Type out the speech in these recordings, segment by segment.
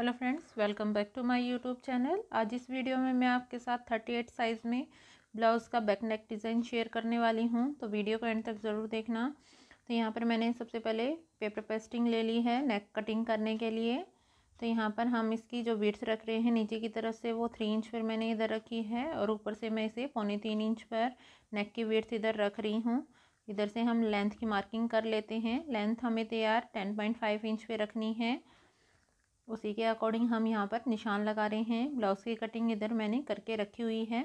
hello friends welcome back to my YouTube channel आज इस video में मैं आपके साथ 38 साइज़ में ब्लाउज़ का बैक नेक डिज़ाइन शेयर करने वाली हूँ तो वीडियो को एंड तक ज़रूर देखना तो यहाँ पर मैंने सबसे पहले पेपर पेस्टिंग ले ली है नेक कटिंग करने के लिए तो यहाँ पर हम इसकी जो बीट्स रख रहे हैं नीचे की तरफ से वो थ्री इंच पर मैंने इधर रखी है और ऊपर से मैं इसे पौने तीन इंच पर नेक की बीट्स इधर रख रही हूँ इधर से हम लेंथ की मार्किंग कर लेते हैं लेंथ हमें तैयार टेन पॉइंट फाइव इंच पे रखनी है उसी के अकॉर्डिंग हम यहाँ पर निशान लगा रहे हैं ब्लाउज़ की कटिंग इधर मैंने करके रखी हुई है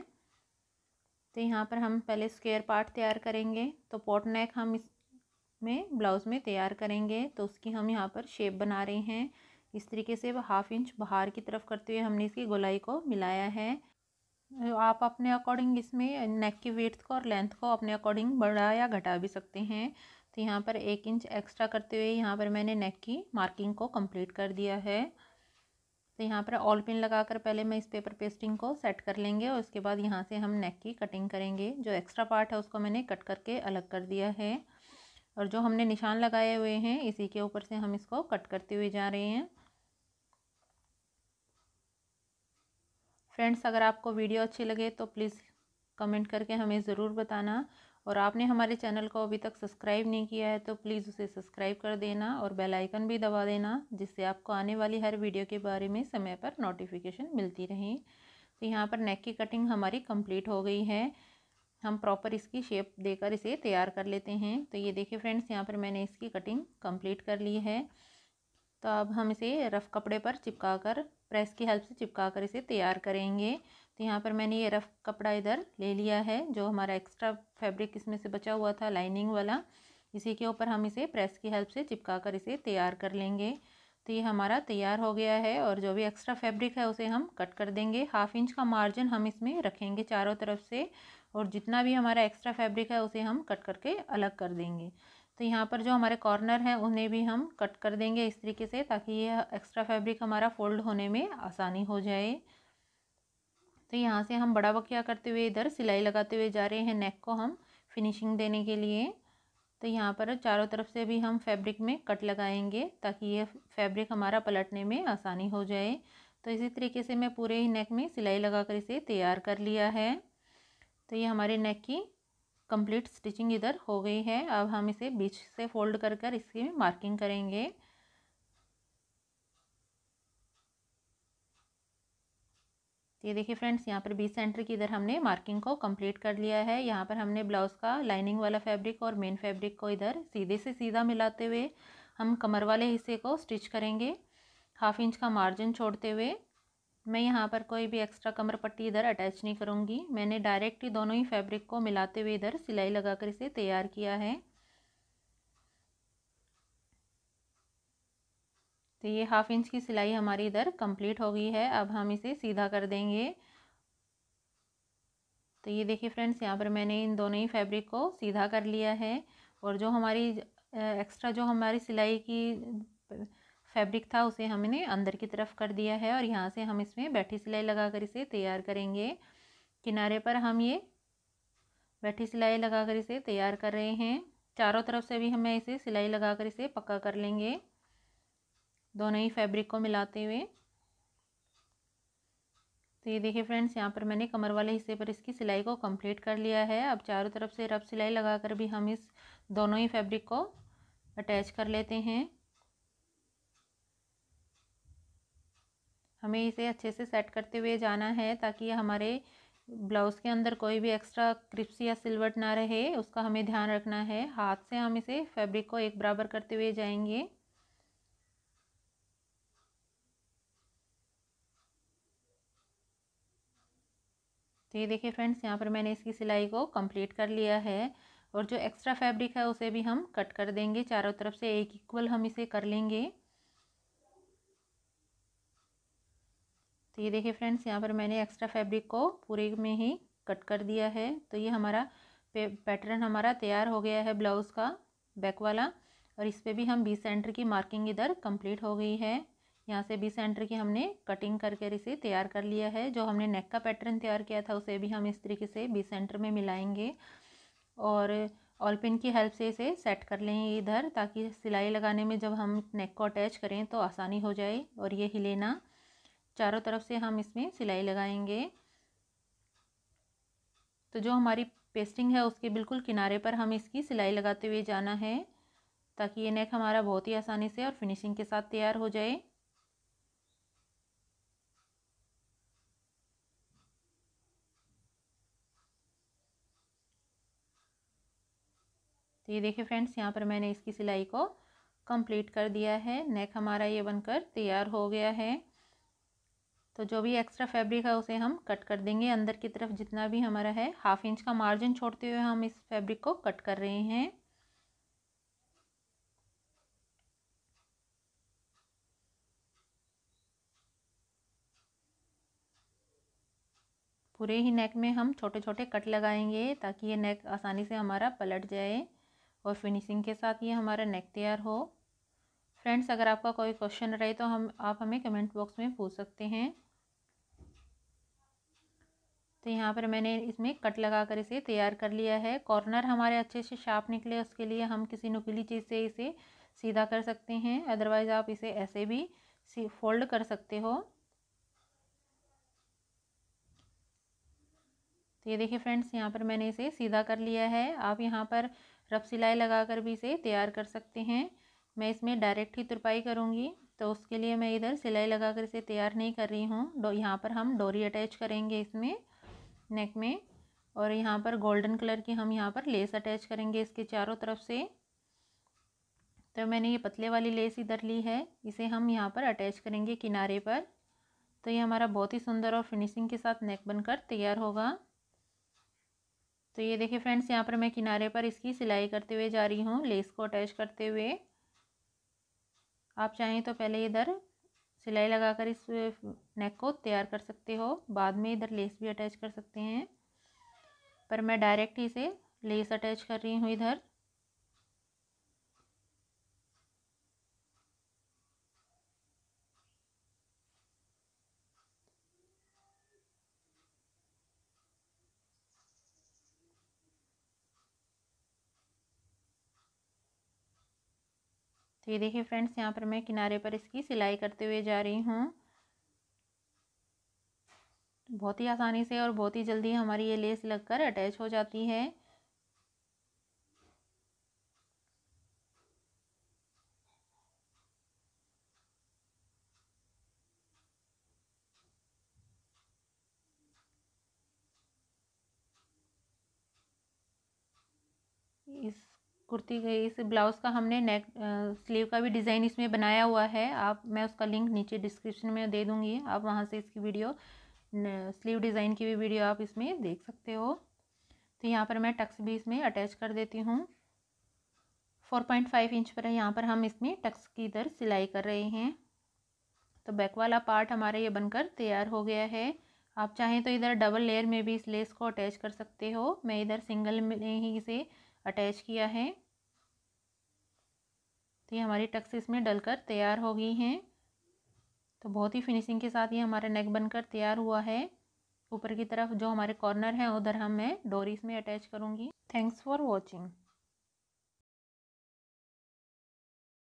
तो यहाँ पर हम पहले स्क्वेयर पार्ट तैयार करेंगे तो पॉट नेक हम इस में ब्लाउज़ में तैयार करेंगे तो उसकी हम यहाँ पर शेप बना रहे हैं इस तरीके से हाफ इंच बाहर की तरफ करते हुए हमने इसकी गोलाई को मिलाया है आप अपने अकॉर्डिंग इसमें नेक की वेथ को और लेंथ को अपने अकॉर्डिंग बढ़ा या घटा भी सकते हैं तो यहाँ पर एक इंच एक्स्ट्रा करते हुए यहाँ पर मैंने नेक की मार्किंग को कंप्लीट कर दिया है तो यहाँ पर ऑल पिन लगाकर पहले मैं इस पेपर पेस्टिंग को सेट कर लेंगे और उसके बाद यहाँ से हम नेक की कटिंग करेंगे जो एक्स्ट्रा पार्ट है उसको मैंने कट करके अलग कर दिया है और जो हमने निशान लगाए हुए हैं इसी के ऊपर से हम इसको कट करते हुए जा रहे हैं फ्रेंड्स अगर आपको वीडियो अच्छी लगे तो प्लीज़ कमेंट करके हमें ज़रूर बताना और आपने हमारे चैनल को अभी तक सब्सक्राइब नहीं किया है तो प्लीज़ उसे सब्सक्राइब कर देना और बेल आइकन भी दबा देना जिससे आपको आने वाली हर वीडियो के बारे में समय पर नोटिफिकेशन मिलती रहे तो यहाँ पर नेक की कटिंग हमारी कंप्लीट हो गई है हम प्रॉपर इसकी शेप देकर इसे तैयार कर लेते हैं तो ये देखिए फ्रेंड्स यहाँ पर मैंने इसकी कटिंग कम्प्लीट कर ली है तो अब हम इसे रफ़ कपड़े पर चिपका कर प्रेस की हेल्प से चिपका कर इसे तैयार करेंगे तो यहाँ पर मैंने ये रफ़ कपड़ा इधर ले लिया है जो हमारा एक्स्ट्रा फैब्रिक इसमें से बचा हुआ था लाइनिंग वाला इसी के ऊपर हम इसे प्रेस की हेल्प से चिपका कर इसे तैयार कर लेंगे तो ये हमारा तैयार हो गया है और जो भी एक्स्ट्रा फैब्रिक है उसे हम कट कर देंगे हाफ इंच का मार्जिन हम इसमें रखेंगे चारों तरफ से और जितना भी हमारा एक्स्ट्रा फैब्रिक है उसे हम कट करके अलग कर देंगे तो यहाँ पर जो हमारे कॉर्नर हैं उन्हें भी हम कट कर देंगे इस तरीके से ताकि ये एक्स्ट्रा फैब्रिक हमारा फोल्ड होने में आसानी हो जाए तो यहाँ से हम बड़ा बखिया करते हुए इधर सिलाई लगाते हुए जा रहे हैं नेक को हम फिनिशिंग देने के लिए तो यहाँ पर चारों तरफ से भी हम फैब्रिक में कट लगाएंगे ताकि ये फैब्रिक हमारा पलटने में आसानी हो जाए तो इसी तरीके से मैं पूरे ही नेक में सिलाई लगा कर इसे तैयार कर लिया है तो ये हमारे नेक की कंप्लीट स्टिचिंग इधर हो गई है अब हम इसे बीच से फोल्ड कर कर इसकी मार्किंग करेंगे ये देखिए फ्रेंड्स यहाँ पर बीस सेंटर की इधर हमने मार्किंग को कंप्लीट कर लिया है यहाँ पर हमने ब्लाउज़ का लाइनिंग वाला फैब्रिक और मेन फैब्रिक को इधर सीधे से सीधा मिलाते हुए हम कमर वाले हिस्से को स्टिच करेंगे हाफ इंच का मार्जिन छोड़ते हुए मैं यहाँ पर कोई भी एक्स्ट्रा कमर पट्टी इधर अटैच नहीं करूँगी मैंने डायरेक्ट ही दोनों ही फैब्रिक को मिलाते हुए इधर सिलाई लगा इसे तैयार किया है तो ये हाफ इंच की सिलाई हमारी इधर कंप्लीट हो गई है अब हम इसे सीधा कर देंगे तो ये देखिए फ्रेंड्स यहाँ पर मैंने इन दोनों ही फैब्रिक को सीधा कर लिया है और जो हमारी एक्स्ट्रा जो हमारी सिलाई की फैब्रिक था उसे हमने अंदर की तरफ कर दिया है और यहाँ से हम इसमें बैठी सिलाई लगा कर इसे तैयार करेंगे किनारे पर हम ये बैठी सिलाई लगा कर इसे तैयार कर रहे हैं चारों तरफ से भी हमें इसे सिलाई लगा कर इसे पक्का कर लेंगे दोनों ही फैब्रिक को मिलाते हुए तो ये देखिए फ्रेंड्स यहाँ पर मैंने कमर वाले हिस्से पर इसकी सिलाई को कंप्लीट कर लिया है अब चारों तरफ से रब सिलाई लगाकर भी हम इस दोनों ही फैब्रिक को अटैच कर लेते हैं हमें इसे अच्छे से सेट करते हुए जाना है ताकि हमारे ब्लाउज़ के अंदर कोई भी एक्स्ट्रा क्रिप्स या सिलवट ना रहे उसका हमें ध्यान रखना है हाथ से हम इसे फैब्रिक को एक बराबर करते हुए जाएंगे तो ये देखिए फ्रेंड्स यहाँ पर मैंने इसकी सिलाई को कंप्लीट कर लिया है और जो एक्स्ट्रा फैब्रिक है उसे भी हम कट कर देंगे चारों तरफ से एक इक्वल हम इसे कर लेंगे तो ये देखिए फ्रेंड्स यहाँ पर मैंने एक्स्ट्रा फैब्रिक को पूरे में ही कट कर दिया है तो ये हमारा पैटर्न हमारा तैयार हो गया है ब्लाउज़ का बैक वाला और इस पर भी हम बी सेंटर की मार्किंग इधर कंप्लीट हो गई है यहाँ से बी सेंटर की हमने कटिंग करके इसे तैयार कर लिया है जो हमने नेक का पैटर्न तैयार किया था उसे भी हम इस तरीके से बी सेंटर में मिलाएंगे और ऑलपिन की हेल्प से इसे सेट कर लेंगे इधर ताकि सिलाई लगाने में जब हम नेक को अटैच करें तो आसानी हो जाए और ये हिलेना चारों तरफ से हम इसमें सिलाई लगाएंगे तो जो हमारी पेस्टिंग है उसके बिल्कुल किनारे पर हम इसकी सिलाई लगाते हुए जाना है ताकि ये नेक हमारा बहुत ही आसानी से और फिनिशिंग के साथ तैयार हो जाए तो ये देखिए फ्रेंड्स यहाँ पर मैंने इसकी सिलाई को कंप्लीट कर दिया है नेक हमारा ये बनकर तैयार हो गया है तो जो भी एक्स्ट्रा फैब्रिक है उसे हम कट कर देंगे अंदर की तरफ जितना भी हमारा है हाफ इंच का मार्जिन छोड़ते हुए हम इस फैब्रिक को कट कर रहे हैं पूरे ही नेक में हम छोटे छोटे कट लगाएंगे ताकि ये नेक आसानी से हमारा पलट जाए और फिनिशिंग के साथ ये हमारा नेक तैयार हो फ्रेंड्स अगर आपका कोई क्वेश्चन रहे तो हम आप हमें कमेंट बॉक्स में पूछ सकते हैं तो यहाँ पर मैंने इसमें कट लगा कर इसे तैयार कर लिया है कॉर्नर हमारे अच्छे से शार्प निकले उसके लिए हम किसी नुकीली चीज़ से इसे सीधा कर सकते हैं अदरवाइज़ आप इसे ऐसे भी फोल्ड कर सकते हो तो ये देखिए फ्रेंड्स यहाँ पर मैंने इसे सीधा कर लिया है आप यहाँ पर रफ सिलाई लगाकर भी इसे तैयार कर सकते हैं मैं इसमें डायरेक्ट ही तुरपाई करूँगी तो उसके लिए मैं इधर सिलाई लगाकर इसे तैयार नहीं कर रही हूँ यहाँ पर हम डोरी अटैच करेंगे इसमें नेक में और यहाँ पर गोल्डन कलर की हम यहाँ पर लेस अटैच करेंगे इसके चारों तरफ से तो मैंने ये पतले वाली लेस इधर ली है इसे हम यहाँ पर अटैच करेंगे किनारे पर तो ये हमारा बहुत ही सुंदर और फिनिशिंग के साथ नेक बनकर तैयार होगा तो ये देखिए फ्रेंड्स यहाँ पर मैं किनारे पर इसकी सिलाई करते हुए जा रही हूँ लेस को अटैच करते हुए आप चाहें तो पहले इधर सिलाई लगाकर इस नेक को तैयार कर सकते हो बाद में इधर लेस भी अटैच कर सकते हैं पर मैं डायरेक्ट इसे लेस अटैच कर रही हूँ इधर तो ये देखिए फ्रेंड्स यहाँ पर मैं किनारे पर इसकी सिलाई करते हुए जा रही हूँ बहुत ही आसानी से और बहुत ही जल्दी हमारी ये लेस लगकर अटैच हो जाती है इस कुर्ती के इस ब्लाउज़ का हमने नेक स्लीव का भी डिज़ाइन इसमें बनाया हुआ है आप मैं उसका लिंक नीचे डिस्क्रिप्शन में दे दूँगी आप वहाँ से इसकी वीडियो स्लीव डिज़ाइन की भी वीडियो आप इसमें देख सकते हो तो यहाँ पर मैं टक्स भी इसमें अटैच कर देती हूँ फोर पॉइंट फाइव इंच पर यहाँ पर हम इसमें टक्स की इधर सिलाई कर रहे हैं तो बैक वाला पार्ट हमारा ये बनकर तैयार हो गया है आप चाहें तो इधर डबल लेयर में भी इस लेस को अटैच कर सकते हो मैं इधर सिंगल में ही इसे अटैच किया है तो ये हमारी टक्स इसमें डलकर तैयार हो गई हैं तो बहुत ही फिनिशिंग के साथ ये हमारा नेक बनकर तैयार हुआ है ऊपर की तरफ जो हमारे कॉर्नर हैं उधर हम मैं डोरी इसमें अटैच करूँगी थैंक्स फॉर वॉचिंग